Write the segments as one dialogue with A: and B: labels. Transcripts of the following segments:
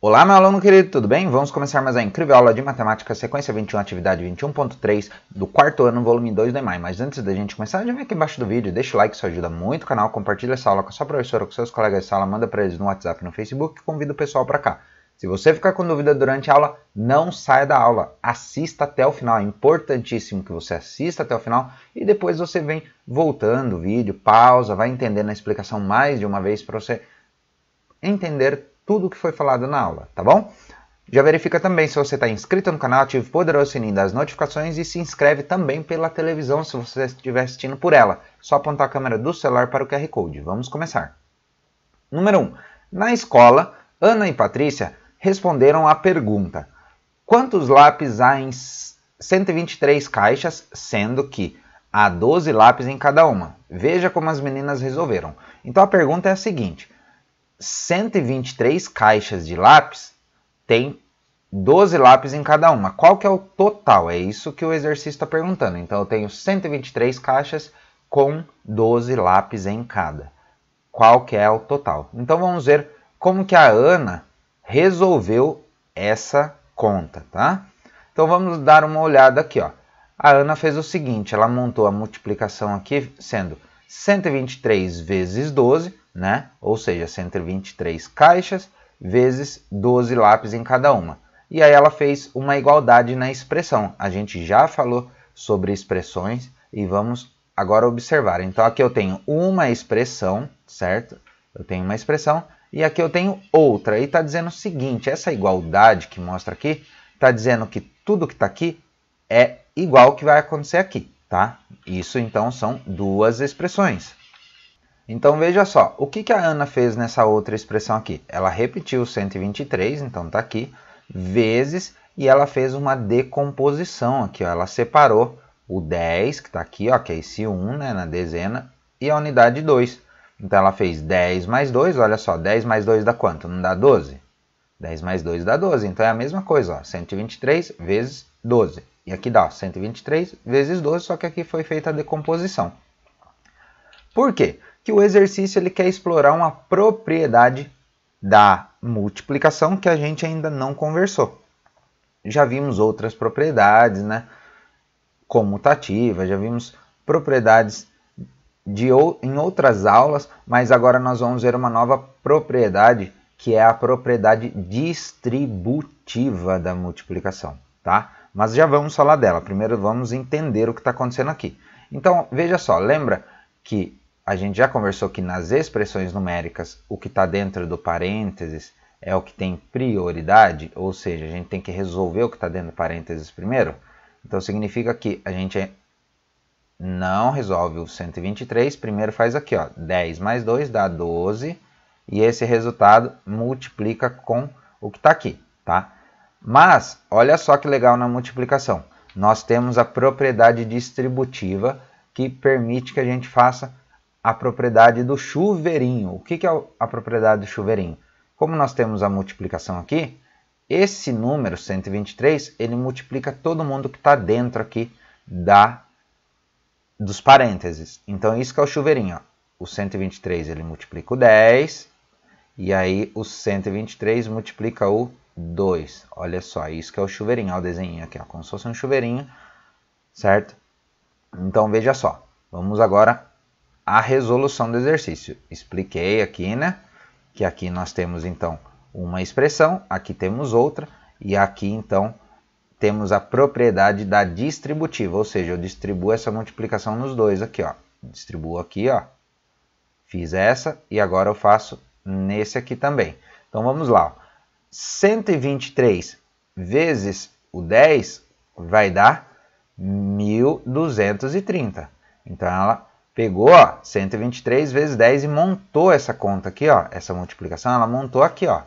A: Olá, meu aluno querido, tudo bem? Vamos começar mais a incrível aula de matemática, sequência 21, atividade 21.3 do quarto ano, volume 2 do EMAI. Mas antes da gente começar, já vem aqui embaixo do vídeo, deixa o like, isso ajuda muito o canal, compartilha essa aula com a sua professora, com seus colegas de sala, manda para eles no WhatsApp, no Facebook e convida o pessoal para cá. Se você ficar com dúvida durante a aula, não saia da aula, assista até o final. É importantíssimo que você assista até o final e depois você vem voltando o vídeo, pausa, vai entendendo a explicação mais de uma vez para você entender tudo o que foi falado na aula, tá bom? Já verifica também se você está inscrito no canal, ative o poderoso sininho das notificações e se inscreve também pela televisão se você estiver assistindo por ela. Só apontar a câmera do celular para o QR Code. Vamos começar. Número 1. Um, na escola, Ana e Patrícia responderam à pergunta: Quantos lápis há em 123 caixas, sendo que há 12 lápis em cada uma? Veja como as meninas resolveram. Então a pergunta é a seguinte: 123 caixas de lápis, tem 12 lápis em cada uma. Qual que é o total? É isso que o exercício está perguntando. Então, eu tenho 123 caixas com 12 lápis em cada. Qual que é o total? Então, vamos ver como que a Ana resolveu essa conta, tá? Então, vamos dar uma olhada aqui, ó. A Ana fez o seguinte, ela montou a multiplicação aqui sendo 123 vezes 12, né? Ou seja, 123 caixas vezes 12 lápis em cada uma. E aí ela fez uma igualdade na expressão. A gente já falou sobre expressões e vamos agora observar. Então aqui eu tenho uma expressão, certo? Eu tenho uma expressão e aqui eu tenho outra. E está dizendo o seguinte, essa igualdade que mostra aqui, está dizendo que tudo que está aqui é igual ao que vai acontecer aqui, tá? Isso então são duas expressões. Então veja só, o que, que a Ana fez nessa outra expressão aqui? Ela repetiu 123, então está aqui, vezes, e ela fez uma decomposição aqui, ó, ela separou o 10, que está aqui, ó, que é esse 1 né, na dezena, e a unidade 2. Então ela fez 10 mais 2, olha só, 10 mais 2 dá quanto? Não dá 12? 10 mais 2 dá 12, então é a mesma coisa, ó, 123 vezes 12. E aqui dá ó, 123 vezes 12, só que aqui foi feita a decomposição. Por quê? que o exercício ele quer explorar uma propriedade da multiplicação que a gente ainda não conversou. Já vimos outras propriedades, né? Comutativa, já vimos propriedades de ou, em outras aulas, mas agora nós vamos ver uma nova propriedade que é a propriedade distributiva da multiplicação, tá? Mas já vamos falar dela. Primeiro vamos entender o que está acontecendo aqui. Então veja só, lembra que a gente já conversou que nas expressões numéricas o que está dentro do parênteses é o que tem prioridade, ou seja, a gente tem que resolver o que está dentro do parênteses primeiro. Então significa que a gente não resolve o 123, primeiro faz aqui, ó, 10 mais 2 dá 12, e esse resultado multiplica com o que está aqui, tá? Mas, olha só que legal na multiplicação. Nós temos a propriedade distributiva que permite que a gente faça a propriedade do chuveirinho. O que, é a propriedade do chuveirinho? Como nós temos a multiplicação aqui, esse número 123 ele multiplica todo mundo que está dentro aqui da dos parênteses. Então isso que é o chuveirinho. Ó. O 123 ele multiplica o 10 e aí o 123 multiplica o 2. Olha só, isso que é o chuveirinho, ó, o desenho aqui, ó, como se fosse um chuveirinho, certo? Então veja só, vamos agora a resolução do exercício. Expliquei aqui, né? Que aqui nós temos então uma expressão, aqui temos outra, e aqui então temos a propriedade da distributiva, ou seja, eu distribuo essa multiplicação nos dois aqui, ó. Distribuo aqui, ó. Fiz essa e agora eu faço nesse aqui também. Então vamos lá, 123 vezes o 10 vai dar 1230. Então ela pegou ó, 123 vezes 10 e montou essa conta aqui, ó, essa multiplicação, ela montou aqui, ó,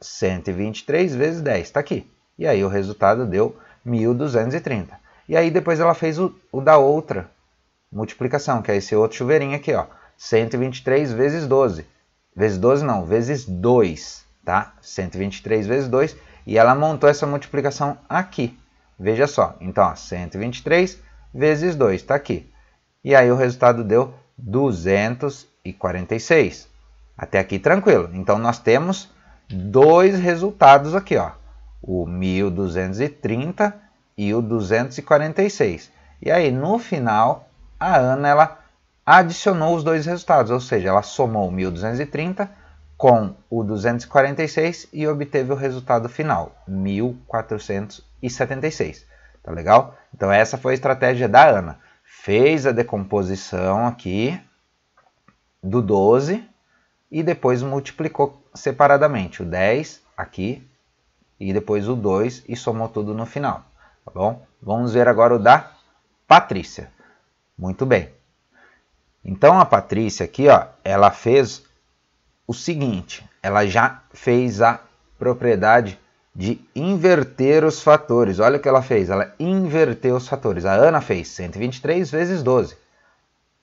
A: 123 vezes 10, está aqui. E aí o resultado deu 1.230. E aí depois ela fez o, o, da outra multiplicação, que é esse outro chuveirinho aqui, ó, 123 vezes 12. Vezes 12 não, vezes 2, tá? 123 vezes 2. E ela montou essa multiplicação aqui. Veja só, então, ó, 123 vezes 2, está aqui. E aí o resultado deu 246. Até aqui tranquilo. Então nós temos dois resultados aqui, ó. O 1230 e o 246. E aí no final a Ana ela adicionou os dois resultados, ou seja, ela somou o 1230 com o 246 e obteve o resultado final, 1476. Tá legal? Então essa foi a estratégia da Ana fez a decomposição aqui do 12 e depois multiplicou separadamente o 10 aqui e depois o 2 e somou tudo no final, tá bom? Vamos ver agora o da Patrícia. Muito bem. Então a Patrícia aqui, ó, ela fez o seguinte, ela já fez a propriedade de inverter os fatores. Olha o que ela fez, ela inverteu os fatores. A Ana fez 123 vezes 12.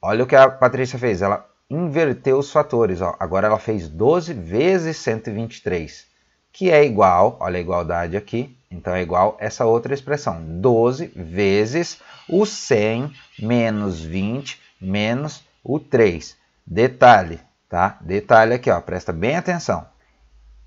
A: Olha o que a Patrícia fez, ela inverteu os fatores. Ó. Agora ela fez 12 vezes 123, que é igual, olha a igualdade aqui, então é igual essa outra expressão, 12 vezes o 100 menos 20 menos o 3. Detalhe, tá? Detalhe aqui, ó, presta bem atenção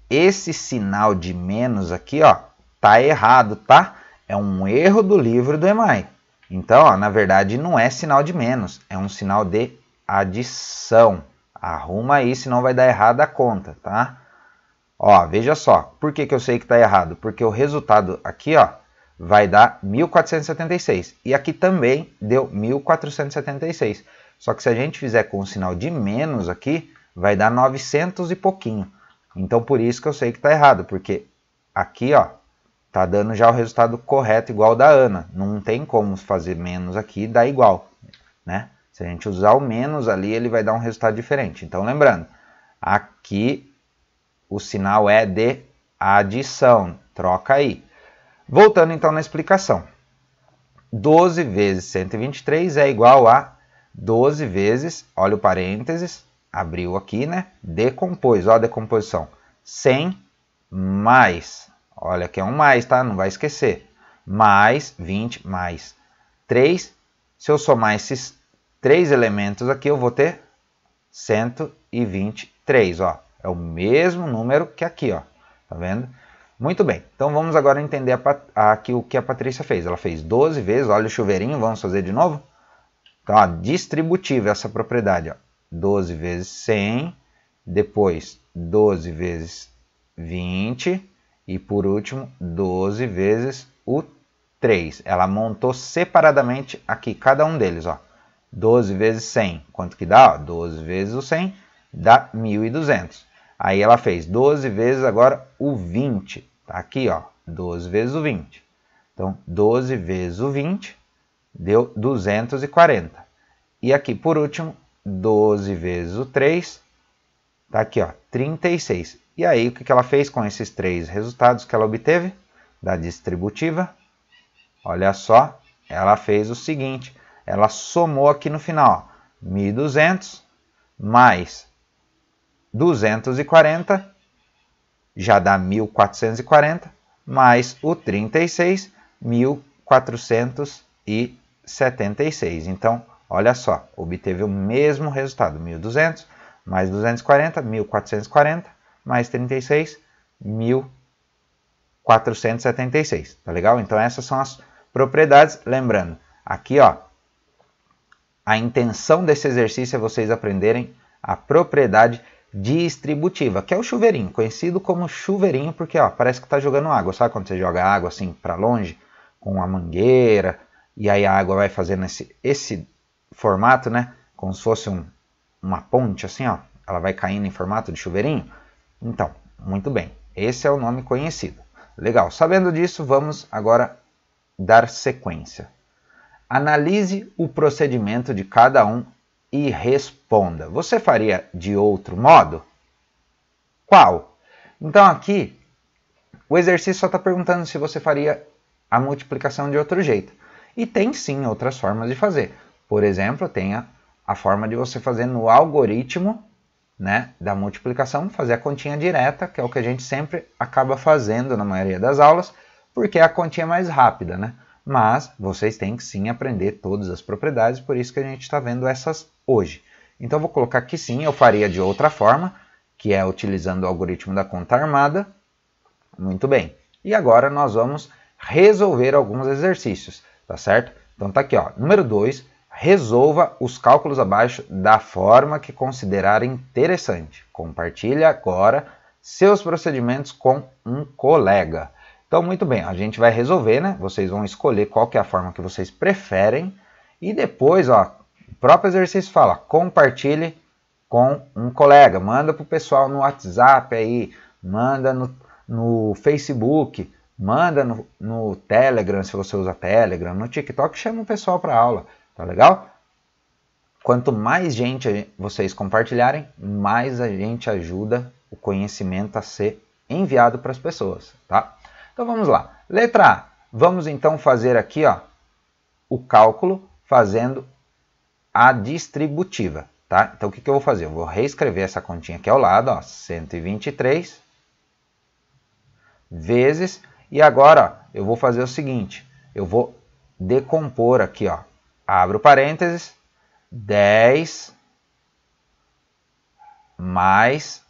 A: esse sinal de menos aqui, ó, tá errado, tá? É um erro do livro do EMAI. Então, ó, na verdade, não é sinal de menos, é um sinal de adição. Arruma aí, senão vai dar errado a conta, tá? Ó, veja só, por que, que eu sei que está errado? Porque o resultado aqui, ó, vai dar 1476. E aqui também deu 1476. Só que se a gente fizer com o sinal de menos aqui, vai dar 900 e pouquinho. Então por isso que eu sei que está errado, porque aqui ó, tá dando já o resultado correto igual da Ana. Não tem como fazer menos aqui e dar igual, né? Se a gente usar o menos ali, ele vai dar um resultado diferente. Então lembrando, aqui o sinal é de adição, troca aí. Voltando então na explicação. 12 vezes 123 é igual a 12 vezes, olha o parênteses, abriu aqui, né? Decompôs, ó a decomposição. 100 mais, olha que é um mais, tá? Não vai esquecer. Mais 20 mais 3. Se eu somar esses três elementos aqui, eu vou ter 123, ó. É o mesmo número que aqui, ó. Tá vendo? Muito bem, então vamos agora entender a, a, aqui o que a Patrícia fez. Ela fez 12 vezes, olha o chuveirinho, vamos fazer de novo? Então, ó, distributiva essa propriedade. Ó. 12 vezes 100, depois 12 vezes 20 e por último 12 vezes o 3. Ela montou separadamente aqui cada um deles, ó. 12 vezes 100, quanto que dá? 12 vezes o 100 dá 1200. Aí ela fez 12 vezes agora o 20, tá aqui, ó, 12 vezes o 20. Então 12 vezes o 20 deu 240. E aqui por último 12 vezes o 3, está aqui, ó, 36. E aí, o que ela fez com esses três resultados que ela obteve da distributiva? Olha só, ela fez o seguinte, ela somou aqui no final, ó, 1.200 mais 240, já dá 1.440, mais o 36, 1.476. Então, Olha só, obteve o mesmo resultado, 1.200 mais 240, 1.440 mais 36, 1.476, tá legal? Então essas são as propriedades, lembrando, aqui ó, a intenção desse exercício é vocês aprenderem a propriedade distributiva, que é o chuveirinho, conhecido como chuveirinho porque ó, parece que está jogando água, sabe quando você joga água assim para longe com a mangueira e aí a água vai fazendo esse, esse formato, né? Como se fosse um, uma ponte, assim, ó. Ela vai caindo em formato de chuveirinho. Então, muito bem. Esse é o nome conhecido. Legal. Sabendo disso, vamos agora dar sequência. Analise o procedimento de cada um e responda. Você faria de outro modo? Qual? Então aqui, o exercício só está perguntando se você faria a multiplicação de outro jeito. E tem sim outras formas de fazer por exemplo, tem a, a forma de você fazer no algoritmo né, da multiplicação, fazer a continha direta, que é o que a gente sempre acaba fazendo na maioria das aulas, porque é a continha mais rápida, né? Mas vocês têm que sim aprender todas as propriedades, por isso que a gente está vendo essas hoje. Então vou colocar que sim, eu faria de outra forma, que é utilizando o algoritmo da conta armada. Muito bem. E agora nós vamos resolver alguns exercícios, tá certo? Então tá aqui, ó, número 2, Resolva os cálculos abaixo da forma que considerar interessante. Compartilhe agora seus procedimentos com um colega. Então, muito bem, a gente vai resolver, né? Vocês vão escolher qual que é a forma que vocês preferem e depois, ó, o próprio exercício fala, compartilhe com um colega, manda pro pessoal no WhatsApp aí, manda no, no Facebook, manda no, no Telegram, se você usa Telegram, no TikTok, chama o pessoal para aula. Tá legal? Quanto mais gente vocês compartilharem, mais a gente ajuda o conhecimento a ser enviado para as pessoas, tá? Então vamos lá. Letra A. Vamos então fazer aqui, ó, o cálculo fazendo a distributiva, tá? Então o que, que eu vou fazer? Eu vou reescrever essa continha aqui ao lado, ó, 123 vezes. E agora, ó, eu vou fazer o seguinte, eu vou decompor aqui, ó, abro parênteses, 10 mais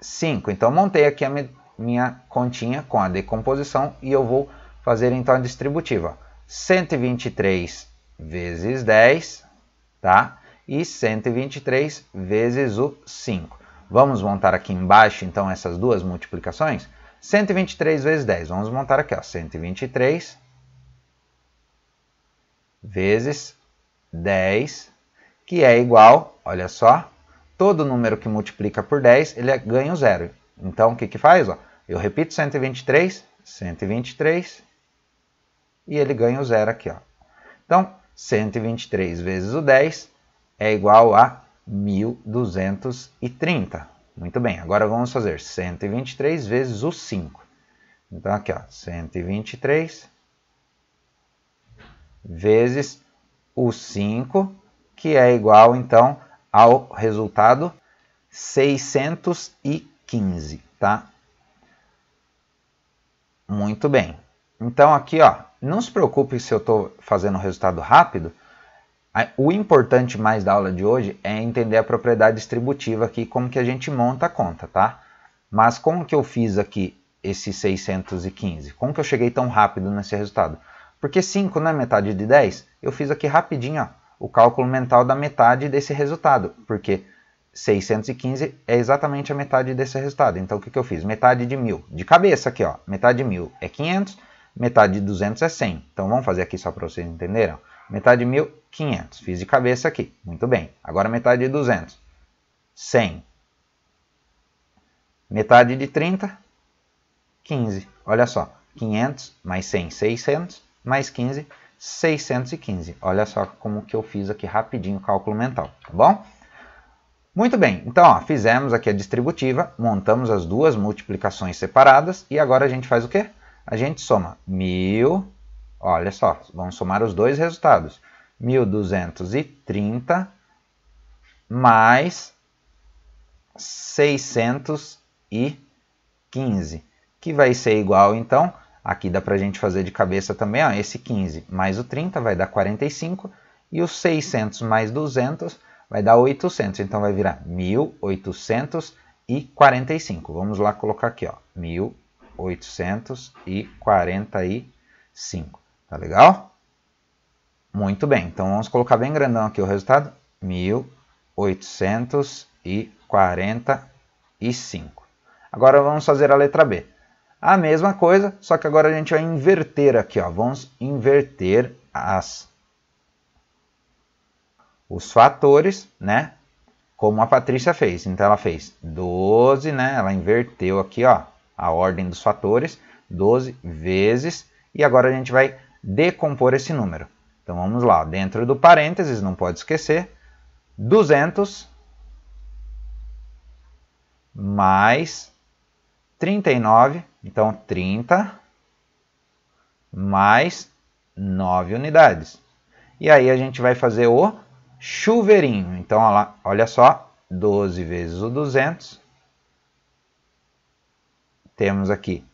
A: 5. Então, montei aqui a minha continha com a decomposição e eu vou fazer então a distributiva. 123 vezes 10, tá? E 123 vezes o 5. Vamos montar aqui embaixo, então, essas duas multiplicações? 123 vezes 10. Vamos montar aqui, ó. 123 vezes 10, que é igual, olha só, todo número que multiplica por 10, ele é, ganha o zero. Então, o que, que faz? Ó, eu repito 123, 123, e ele ganha o zero aqui. Ó. Então, 123 vezes o 10 é igual a 1230. Muito bem, agora vamos fazer 123 vezes o 5. Então, aqui, ó, 123 vezes o 5, que é igual então ao resultado 615, tá? Muito bem. Então aqui, ó, não se preocupe se eu estou fazendo o resultado rápido. O importante mais da aula de hoje é entender a propriedade distributiva aqui, como que a gente monta a conta, tá? Mas como que eu fiz aqui esse 615? Como que eu cheguei tão rápido nesse resultado? Porque 5 não é metade de 10? Eu fiz aqui rapidinho ó, o cálculo mental da metade desse resultado, porque 615 é exatamente a metade desse resultado. Então o que, que eu fiz? Metade de 1.000. De cabeça aqui, ó, metade de 1.000 é 500, metade de 200 é 100. Então vamos fazer aqui só para vocês entenderem. Metade de 1.500. Fiz de cabeça aqui. Muito bem. Agora metade de 200, 100. Metade de 30, 15. Olha só, 500 mais 100, 600 mais 15, 615. Olha só como que eu fiz aqui rapidinho o cálculo mental, tá bom? Muito bem, então ó, fizemos aqui a distributiva, montamos as duas multiplicações separadas e agora a gente faz o quê? A gente soma 1.000, olha só, vamos somar os dois resultados, 1.230 mais 615, que vai ser igual então Aqui dá para a gente fazer de cabeça também, ó, esse 15 mais o 30 vai dar 45 e o 600 mais 200 vai dar 800. Então vai virar 1845. Vamos lá colocar aqui, ó, 1845. Tá legal? Muito bem. Então vamos colocar bem grandão aqui o resultado, 1845. Agora vamos fazer a letra B. A mesma coisa, só que agora a gente vai inverter aqui, ó. Vamos inverter as os fatores, né? Como a Patrícia fez. Então ela fez 12, né? Ela inverteu aqui, ó, a ordem dos fatores, 12 vezes, e agora a gente vai decompor esse número. Então vamos lá, dentro do parênteses, não pode esquecer, 200 mais 39, então 30 mais 9 unidades. E aí a gente vai fazer o chuveirinho. Então, olha só, 12 vezes o 200. Temos aqui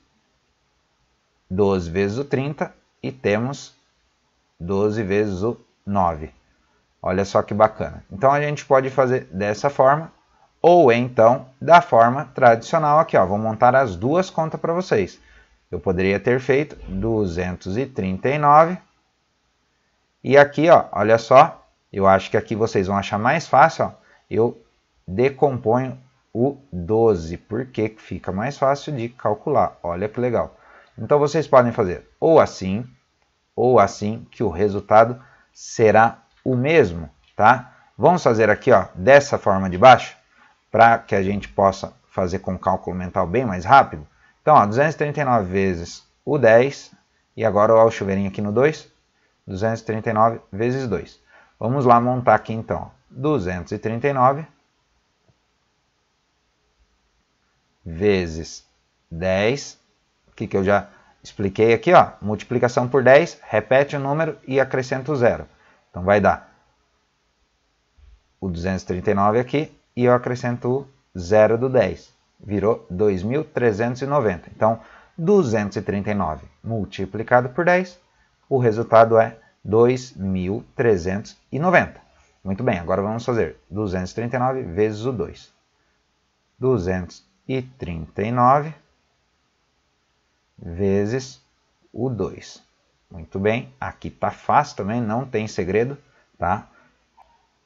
A: 12 vezes o 30 e temos 12 vezes o 9. Olha só que bacana. Então, a gente pode fazer dessa forma ou então, da forma tradicional aqui, ó, vou montar as duas contas para vocês. Eu poderia ter feito 239. E aqui, ó, olha só, eu acho que aqui vocês vão achar mais fácil, ó, eu decomponho o 12, porque fica mais fácil de calcular. Olha que legal. Então vocês podem fazer ou assim, ou assim, que o resultado será o mesmo, tá? Vamos fazer aqui, ó, dessa forma de baixo? para que a gente possa fazer com cálculo mental bem mais rápido. Então, ó, 239 vezes o 10, e agora ó, o chuveirinho aqui no 2, 239 vezes 2. Vamos lá montar aqui então, 239 vezes 10, que, que eu já expliquei aqui, ó, multiplicação por 10, repete o número e acrescenta o zero. Então vai dar o 239 aqui e eu acrescento o zero do 10. Virou 2.390. Então, 239 multiplicado por 10, o resultado é 2.390. Muito bem, agora vamos fazer 239 vezes o 2. 239 vezes o 2. Muito bem, aqui está fácil também, não tem segredo, tá?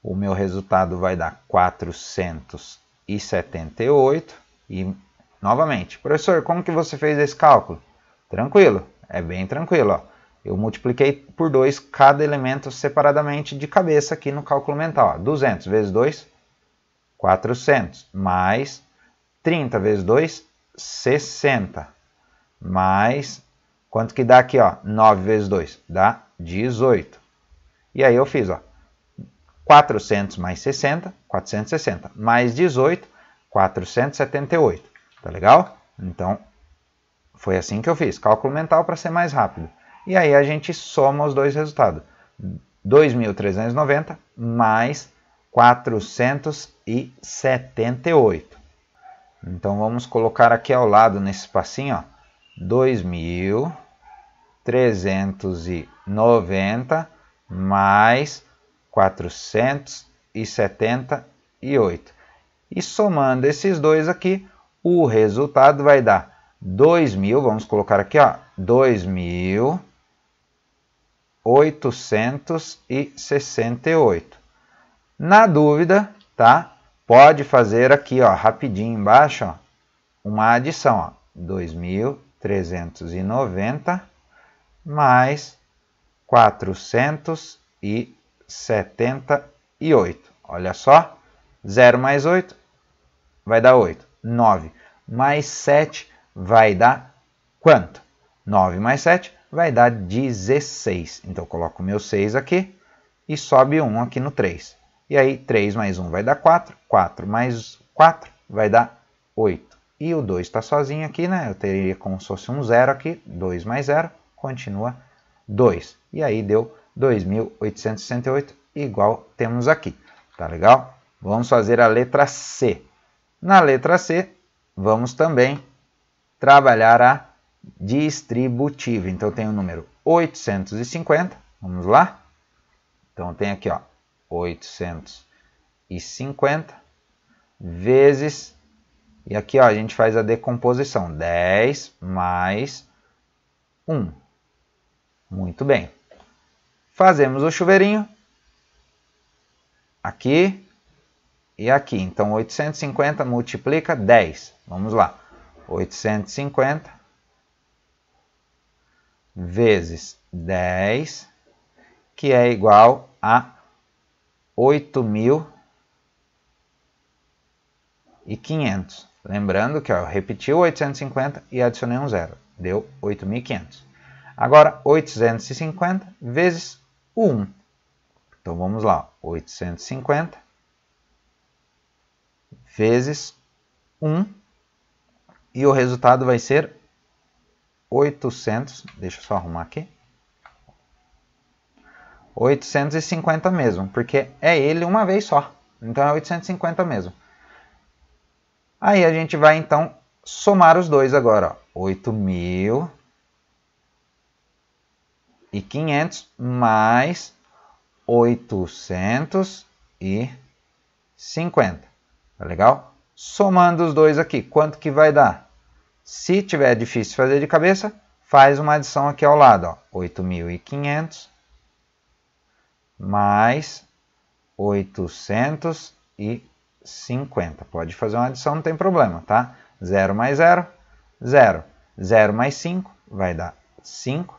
A: o meu resultado vai dar 478. E novamente, professor, como que você fez esse cálculo? Tranquilo, é bem tranquilo. Ó. Eu multipliquei por 2 cada elemento separadamente de cabeça aqui no cálculo mental. Ó. 200 vezes 2, 400, mais 30 vezes 2, 60, mais quanto que dá aqui, ó, 9 vezes 2, dá 18. E aí eu fiz, ó, 400 mais 60, 460, mais 18, 478. Tá legal? Então, foi assim que eu fiz. Cálculo mental para ser mais rápido. E aí a gente soma os dois resultados. 2.390 mais 478. Então, vamos colocar aqui ao lado, nesse espacinho, 2.390 mais 478. E somando esses dois aqui, o resultado vai dar 2.000, vamos colocar aqui, ó, 2.868. Na dúvida, tá? Pode fazer aqui, ó, rapidinho embaixo, ó, uma adição, ó, 2.390 mais 478. 78. Olha só, 0 mais 8 vai dar 8. 9 mais 7 vai dar quanto? 9 mais 7 vai dar 16. Então, eu coloco o meu 6 aqui e sobe 1 aqui no 3. E aí, 3 mais 1 vai dar 4, 4 mais 4 vai dar 8. E o 2 está sozinho aqui, né? Eu teria como se fosse um 0 aqui, 2 mais 0, continua 2. E aí deu 2.868, igual temos aqui. Tá legal? Vamos fazer a letra C. Na letra C, vamos também trabalhar a distributiva. Então, tem o número 850. Vamos lá? Então, tem aqui, ó, 850 vezes... E aqui, ó, a gente faz a decomposição. 10 mais 1. Muito bem. Fazemos o chuveirinho aqui e aqui. Então, 850 multiplica 10. Vamos lá. 850 vezes 10, que é igual a 8.500. Lembrando que ó, eu repeti o 850 e adicionei um zero. Deu 8.500. Agora, 850 vezes 1. Então vamos lá, 850 vezes 1 e o resultado vai ser 800, deixa eu só arrumar aqui, 850 mesmo, porque é ele uma vez só, então é 850 mesmo. Aí a gente vai então somar os dois agora, 8.000 e 500 mais 850. Tá legal? Somando os dois aqui, quanto que vai dar? Se tiver difícil fazer de cabeça, faz uma adição aqui ao lado. 8.500 mais 850. Pode fazer uma adição, não tem problema, tá? 0 mais 0, 0. 0 mais 5 vai dar 5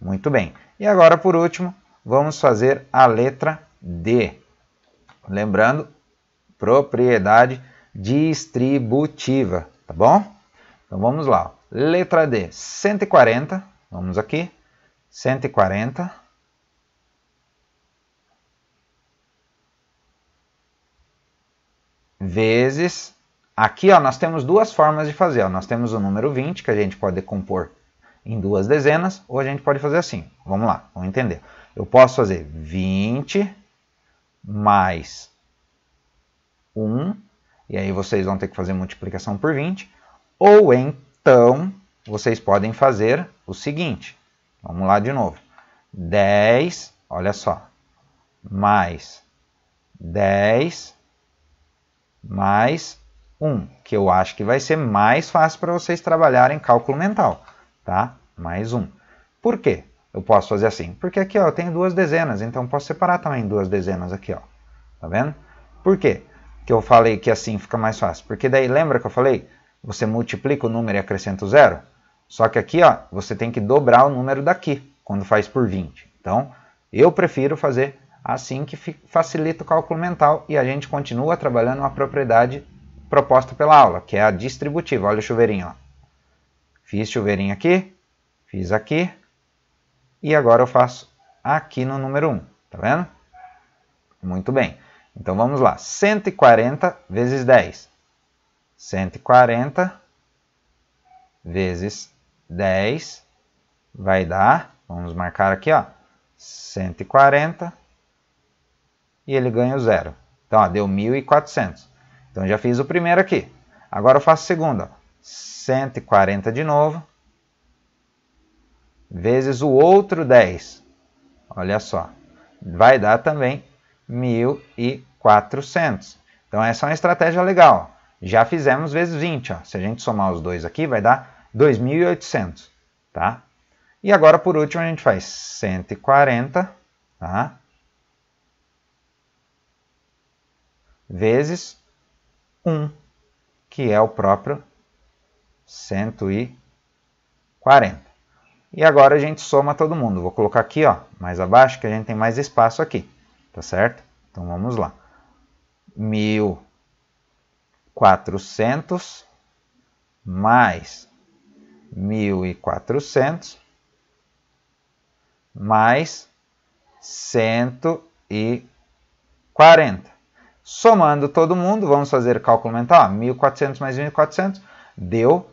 A: Muito bem. E agora, por último, vamos fazer a letra D. Lembrando, propriedade distributiva, tá bom? Então vamos lá. Letra D, 140. Vamos aqui. 140. Vezes. Aqui ó, nós temos duas formas de fazer. Ó. Nós temos o número 20, que a gente pode compor em duas dezenas, ou a gente pode fazer assim. Vamos lá, vamos entender. Eu posso fazer 20 mais 1, e aí vocês vão ter que fazer multiplicação por 20, ou então vocês podem fazer o seguinte. Vamos lá de novo. 10, olha só, mais 10 mais 1, que eu acho que vai ser mais fácil para vocês trabalharem cálculo mental tá? Mais um. Por quê? Eu posso fazer assim, porque aqui ó, eu tenho duas dezenas, então posso separar também duas dezenas aqui, ó. Tá vendo? Por quê? Que eu falei que assim fica mais fácil. Porque daí, lembra que eu falei? Você multiplica o número e acrescenta o zero? Só que aqui, ó, você tem que dobrar o número daqui, quando faz por 20. Então, eu prefiro fazer assim que facilita o cálculo mental e a gente continua trabalhando uma propriedade proposta pela aula, que é a distributiva. Olha o chuveirinho, ó. Fiz chuveirinho aqui, fiz aqui, e agora eu faço aqui no número 1, tá vendo? Muito bem. Então vamos lá, 140 vezes 10. 140 vezes 10 vai dar, vamos marcar aqui, ó, 140 e ele ganha o zero. Então, ó, deu 1.400. Então, já fiz o primeiro aqui. Agora eu faço o segundo. Ó. 140 de novo, vezes o outro 10. Olha só, vai dar também 1.400. Então essa é uma estratégia legal. Já fizemos vezes 20. Ó. Se a gente somar os dois aqui, vai dar 2.800. Tá? E agora, por último, a gente faz 140 tá? vezes 1, que é o próprio 140. E agora a gente soma todo mundo. Vou colocar aqui, ó, mais abaixo, que a gente tem mais espaço aqui, tá certo? Então vamos lá. 1.400 mais 1.400 mais 140. Somando todo mundo, vamos fazer o cálculo mental. 1.400 mais 1.400 deu 1.400.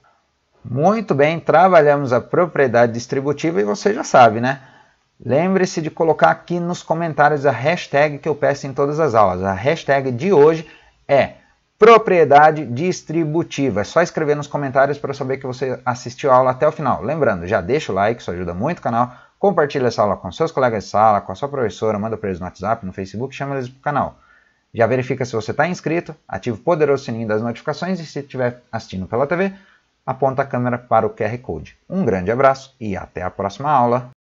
A: Muito bem, trabalhamos a propriedade distributiva e você já sabe, né? Lembre-se de colocar aqui nos comentários a hashtag que eu peço em todas as aulas. A hashtag de hoje é propriedade distributiva. É só escrever nos comentários para saber que você assistiu a aula até o final. Lembrando, já deixa o like, isso ajuda muito o canal. Compartilha essa aula com seus colegas de sala, com a sua professora, manda para eles no WhatsApp, no Facebook, chama eles para o canal. Já verifica se você está inscrito, ativa o poderoso sininho das notificações e se estiver assistindo pela TV, aponta a câmera para o QR Code. Um grande abraço e até a próxima aula!